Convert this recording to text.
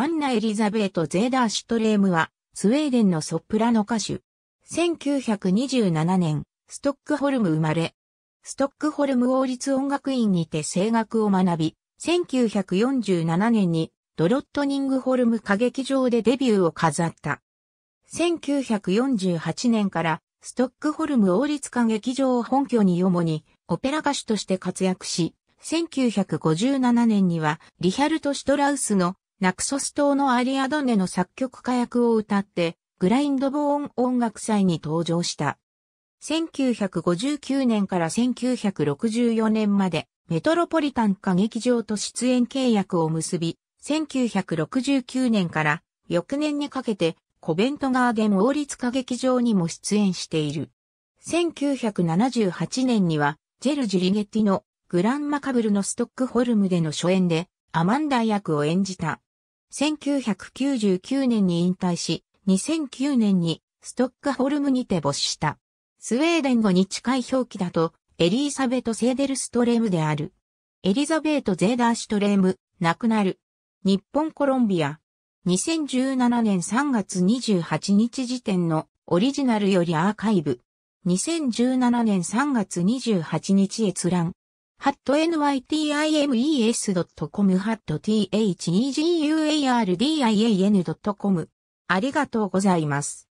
アンナ・エリザベート・ゼーダーシュトレームは、スウェーデンのソプラノ歌手。1927年、ストックホルム生まれ。ストックホルム王立音楽院にて声楽を学び、1947年にドロットニングホルム歌劇場でデビューを飾った。1948年からストックホルム王立歌劇場を本拠に主にオペラ歌手として活躍し、1957年にはリヒャルト・シュトラウスのナクソス島のアリアドネの作曲家役を歌って、グラインドボーン音楽祭に登場した。1959年から1964年まで、メトロポリタン歌劇場と出演契約を結び、1969年から翌年にかけて、コベントガーデン王立歌劇場にも出演している。1978年には、ジェルジュ・リゲッティのグランマカブルのストックホルムでの初演で、アマンダ役を演じた。1999年に引退し、2009年にストックホルムにて没した。スウェーデン語に近い表記だと、エリーサベト・セーデルストレームである。エリザベート・ゼーダーシュトレーム、亡くなる。日本コロンビア。2017年3月28日時点のオリジナルよりアーカイブ。2017年3月28日閲覧。hatnytimes.com hatttegurdian.com ありがとうございます。